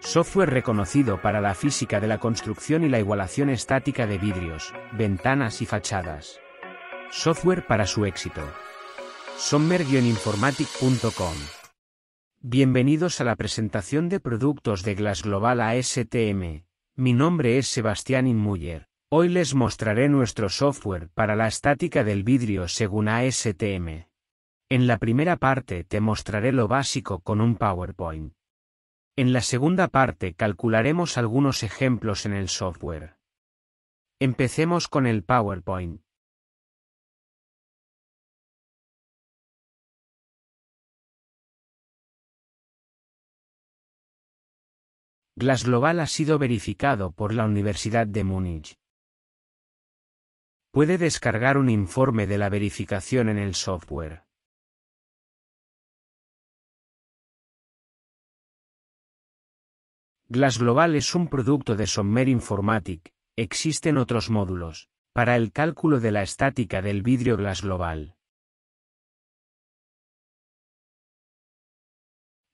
software reconocido para la física de la construcción y la igualación estática de vidrios, ventanas y fachadas. Software para su éxito. Sommer-informatic.com Bienvenidos a la presentación de productos de Glass Global ASTM. Mi nombre es Sebastián Inmuller. Hoy les mostraré nuestro software para la estática del vidrio según ASTM. En la primera parte te mostraré lo básico con un PowerPoint. En la segunda parte calcularemos algunos ejemplos en el software. Empecemos con el PowerPoint. Glass Global ha sido verificado por la Universidad de Múnich. Puede descargar un informe de la verificación en el software. Glass Global es un producto de Sommer Informatic. Existen otros módulos para el cálculo de la estática del vidrio Glass Global.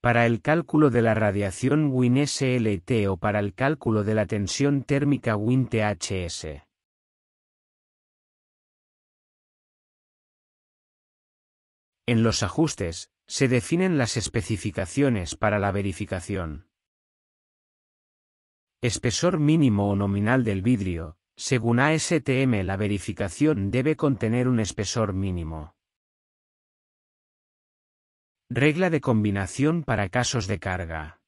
Para el cálculo de la radiación SLT o para el cálculo de la tensión térmica THS. En los ajustes, se definen las especificaciones para la verificación. Espesor mínimo o nominal del vidrio. Según ASTM la verificación debe contener un espesor mínimo. Regla de combinación para casos de carga.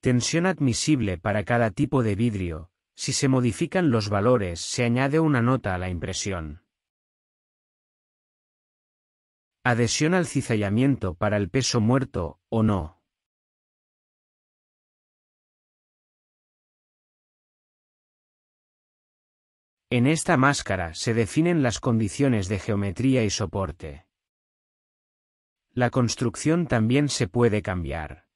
Tensión admisible para cada tipo de vidrio. Si se modifican los valores se añade una nota a la impresión. Adhesión al cizallamiento para el peso muerto o no. En esta máscara se definen las condiciones de geometría y soporte. La construcción también se puede cambiar.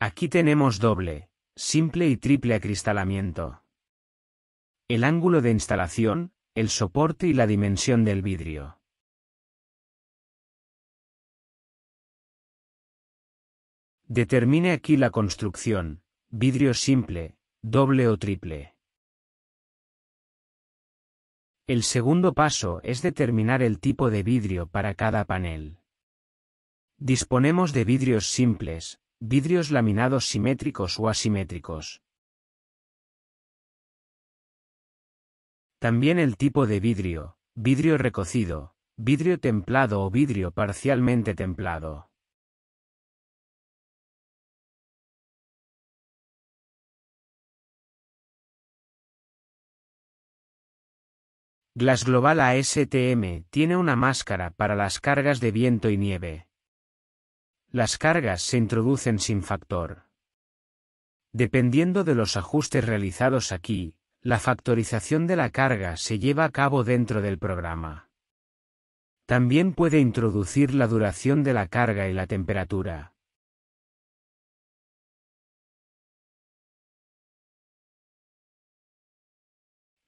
Aquí tenemos doble, simple y triple acristalamiento. El ángulo de instalación, el soporte y la dimensión del vidrio. Determine aquí la construcción, vidrio simple, doble o triple. El segundo paso es determinar el tipo de vidrio para cada panel. Disponemos de vidrios simples, vidrios laminados simétricos o asimétricos. También el tipo de vidrio, vidrio recocido, vidrio templado o vidrio parcialmente templado. Glass Global ASTM tiene una máscara para las cargas de viento y nieve. Las cargas se introducen sin factor. Dependiendo de los ajustes realizados aquí, la factorización de la carga se lleva a cabo dentro del programa. También puede introducir la duración de la carga y la temperatura.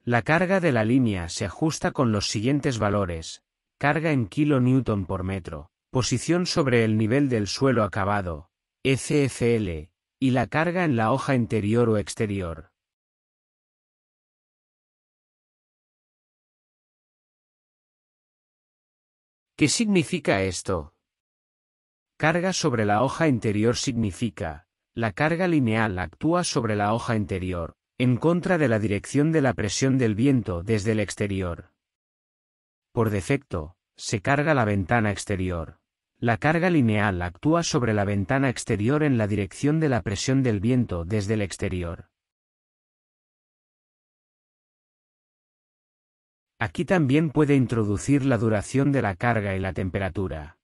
La carga de la línea se ajusta con los siguientes valores. Carga en kilonewton por metro, posición sobre el nivel del suelo acabado, FFL, y la carga en la hoja interior o exterior. ¿Qué significa esto? Carga sobre la hoja interior significa, la carga lineal actúa sobre la hoja interior, en contra de la dirección de la presión del viento desde el exterior. Por defecto, se carga la ventana exterior. La carga lineal actúa sobre la ventana exterior en la dirección de la presión del viento desde el exterior. Aquí también puede introducir la duración de la carga y la temperatura.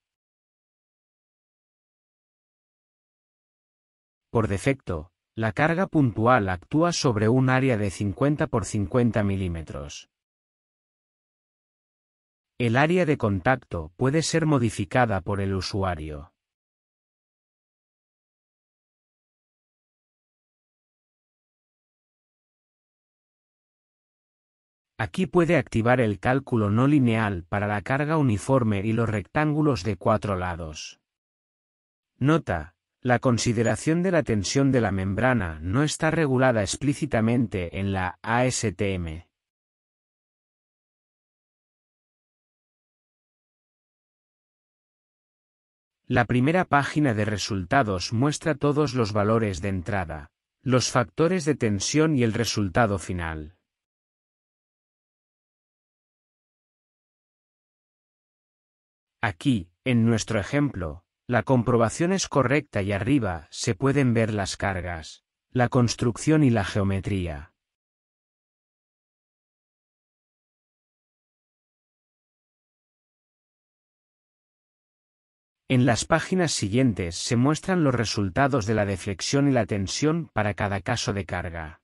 Por defecto, la carga puntual actúa sobre un área de 50 por 50 milímetros. El área de contacto puede ser modificada por el usuario. Aquí puede activar el cálculo no lineal para la carga uniforme y los rectángulos de cuatro lados. Nota, la consideración de la tensión de la membrana no está regulada explícitamente en la ASTM. La primera página de resultados muestra todos los valores de entrada, los factores de tensión y el resultado final. Aquí, en nuestro ejemplo, la comprobación es correcta y arriba se pueden ver las cargas, la construcción y la geometría. En las páginas siguientes se muestran los resultados de la deflexión y la tensión para cada caso de carga.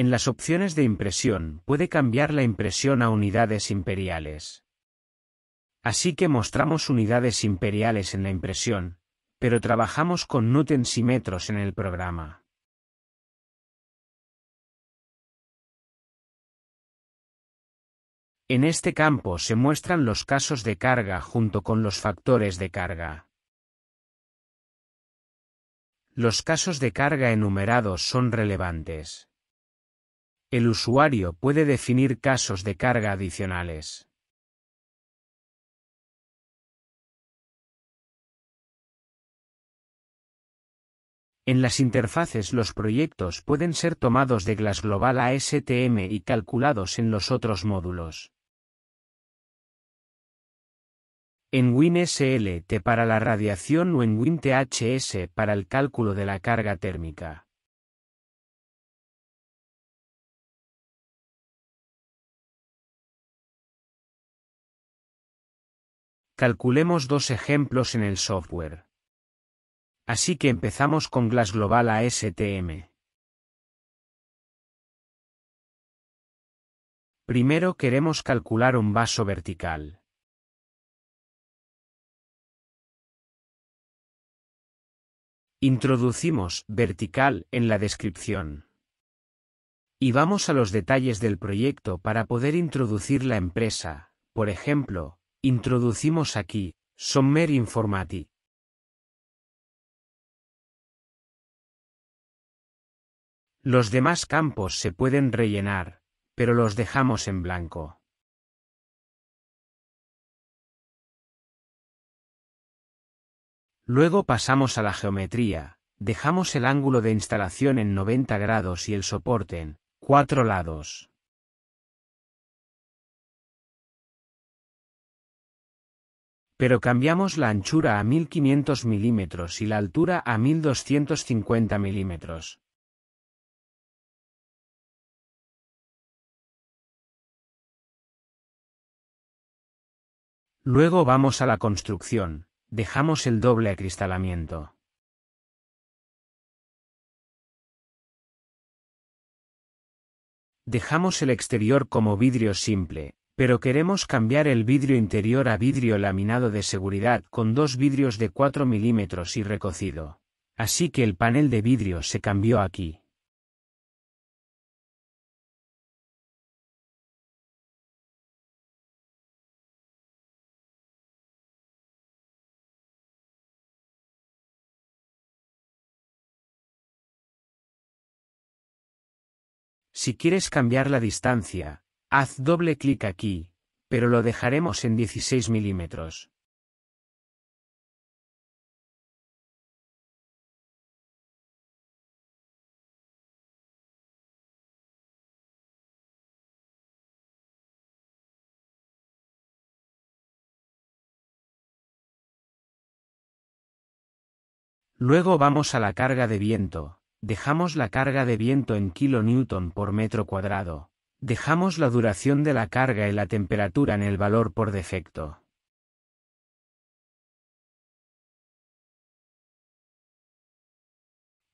En las opciones de impresión puede cambiar la impresión a unidades imperiales. Así que mostramos unidades imperiales en la impresión, pero trabajamos con newtons y metros en el programa. En este campo se muestran los casos de carga junto con los factores de carga. Los casos de carga enumerados son relevantes. El usuario puede definir casos de carga adicionales. En las interfaces los proyectos pueden ser tomados de Glass Global ASTM y calculados en los otros módulos. En WinSLT para la radiación o en WinTHS para el cálculo de la carga térmica. Calculemos dos ejemplos en el software. Así que empezamos con Glass Global ASTM. Primero queremos calcular un vaso vertical. Introducimos vertical en la descripción. Y vamos a los detalles del proyecto para poder introducir la empresa, por ejemplo, Introducimos aquí, Sommer Informati. Los demás campos se pueden rellenar, pero los dejamos en blanco. Luego pasamos a la geometría, dejamos el ángulo de instalación en 90 grados y el soporte en 4 lados. pero cambiamos la anchura a 1500 milímetros y la altura a 1250 milímetros. Luego vamos a la construcción, dejamos el doble acristalamiento. Dejamos el exterior como vidrio simple, pero queremos cambiar el vidrio interior a vidrio laminado de seguridad con dos vidrios de 4 milímetros y recocido. Así que el panel de vidrio se cambió aquí. Si quieres cambiar la distancia, Haz doble clic aquí, pero lo dejaremos en 16 milímetros. Luego vamos a la carga de viento. Dejamos la carga de viento en kilonewton por metro cuadrado. Dejamos la duración de la carga y la temperatura en el valor por defecto.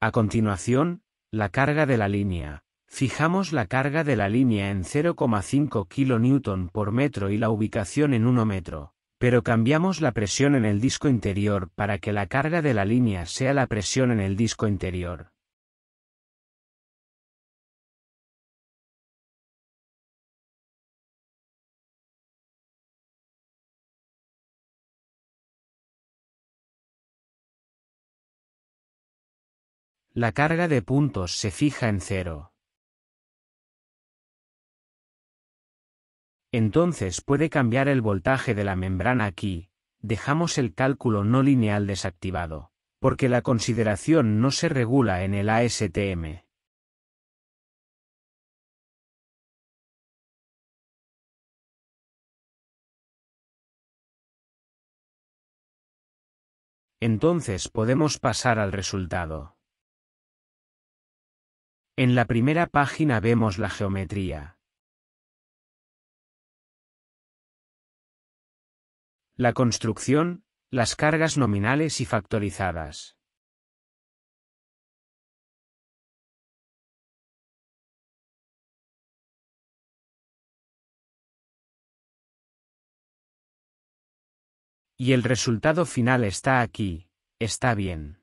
A continuación, la carga de la línea. Fijamos la carga de la línea en 0,5 kN por metro y la ubicación en 1 metro, pero cambiamos la presión en el disco interior para que la carga de la línea sea la presión en el disco interior. La carga de puntos se fija en cero. Entonces puede cambiar el voltaje de la membrana aquí, dejamos el cálculo no lineal desactivado, porque la consideración no se regula en el ASTM. Entonces podemos pasar al resultado. En la primera página vemos la geometría. La construcción, las cargas nominales y factorizadas. Y el resultado final está aquí, está bien.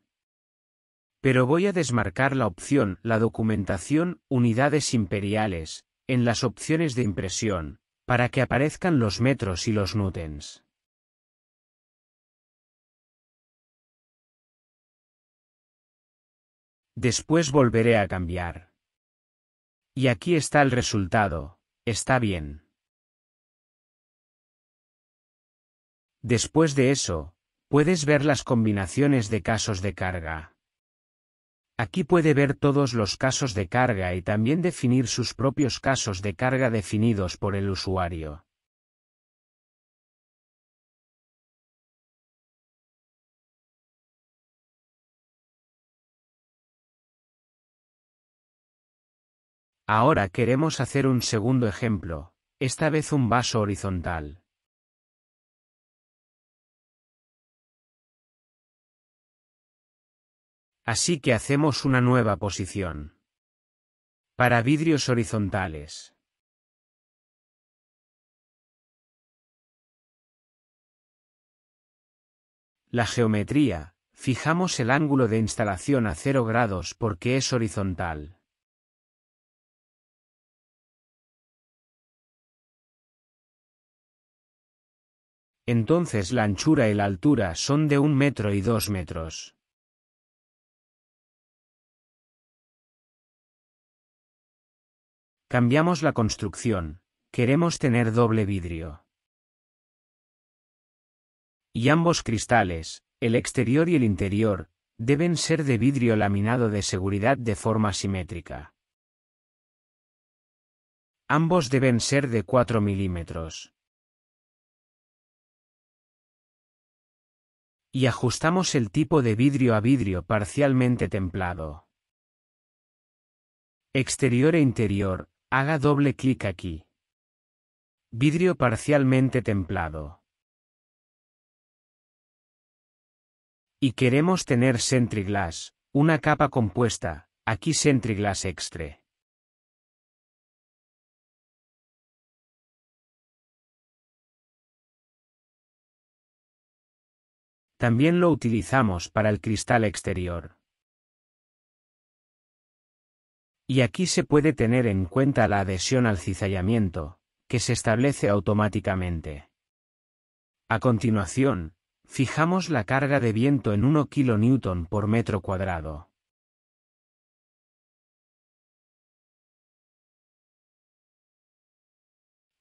Pero voy a desmarcar la opción La documentación, unidades imperiales, en las opciones de impresión, para que aparezcan los metros y los newtons. Después volveré a cambiar. Y aquí está el resultado, está bien. Después de eso, puedes ver las combinaciones de casos de carga. Aquí puede ver todos los casos de carga y también definir sus propios casos de carga definidos por el usuario. Ahora queremos hacer un segundo ejemplo, esta vez un vaso horizontal. Así que hacemos una nueva posición. Para vidrios horizontales. La geometría, fijamos el ángulo de instalación a 0 grados porque es horizontal. Entonces la anchura y la altura son de un metro y dos metros. Cambiamos la construcción, queremos tener doble vidrio. Y ambos cristales, el exterior y el interior, deben ser de vidrio laminado de seguridad de forma simétrica. Ambos deben ser de 4 milímetros. Y ajustamos el tipo de vidrio a vidrio parcialmente templado. Exterior e interior, Haga doble clic aquí. Vidrio parcialmente templado. Y queremos tener Sentry Glass, una capa compuesta, aquí Sentry Glass Extra. También lo utilizamos para el cristal exterior. Y aquí se puede tener en cuenta la adhesión al cizallamiento, que se establece automáticamente. A continuación, fijamos la carga de viento en 1 kN por metro cuadrado.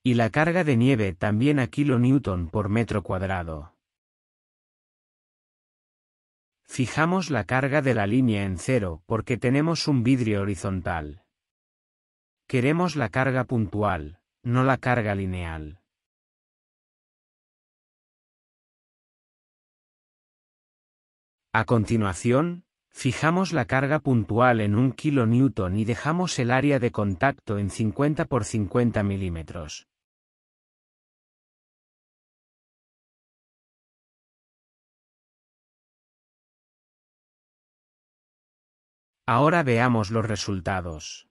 Y la carga de nieve también a kN por metro cuadrado. Fijamos la carga de la línea en cero porque tenemos un vidrio horizontal. Queremos la carga puntual, no la carga lineal. A continuación, fijamos la carga puntual en 1 kN y dejamos el área de contacto en 50 por 50 milímetros. Ahora veamos los resultados.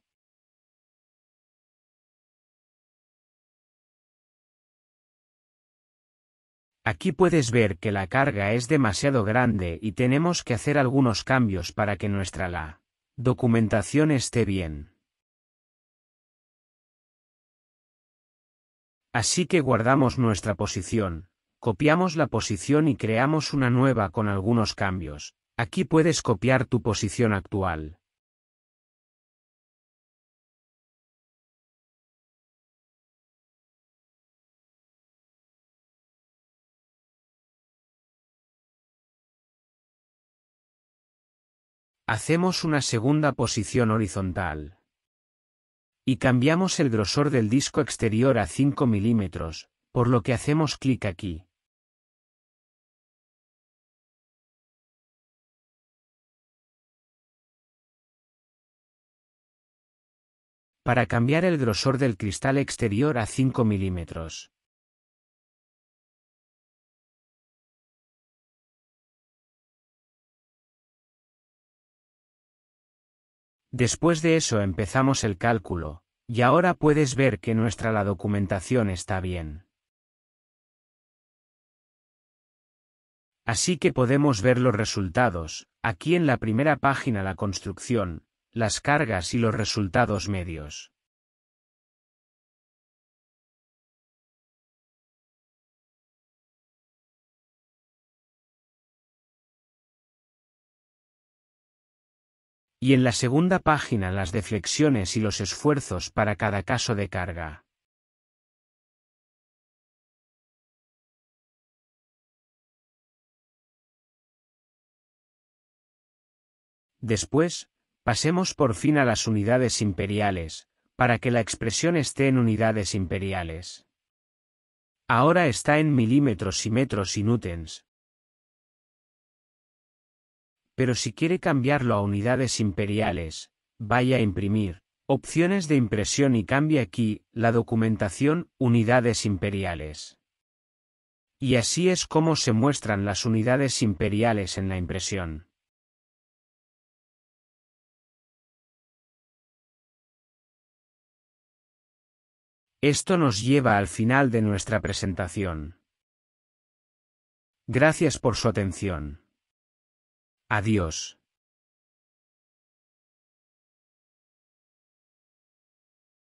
Aquí puedes ver que la carga es demasiado grande y tenemos que hacer algunos cambios para que nuestra la documentación esté bien. Así que guardamos nuestra posición, copiamos la posición y creamos una nueva con algunos cambios, Aquí puedes copiar tu posición actual. Hacemos una segunda posición horizontal. Y cambiamos el grosor del disco exterior a 5 milímetros, por lo que hacemos clic aquí. para cambiar el grosor del cristal exterior a 5 milímetros. Después de eso empezamos el cálculo, y ahora puedes ver que nuestra la documentación está bien. Así que podemos ver los resultados, aquí en la primera página la construcción, las cargas y los resultados medios. Y en la segunda página las deflexiones y los esfuerzos para cada caso de carga. Después, Pasemos por fin a las unidades imperiales, para que la expresión esté en unidades imperiales. Ahora está en milímetros y metros y newtons. Pero si quiere cambiarlo a unidades imperiales, vaya a imprimir, opciones de impresión y cambie aquí, la documentación, unidades imperiales. Y así es como se muestran las unidades imperiales en la impresión. Esto nos lleva al final de nuestra presentación. Gracias por su atención. Adiós.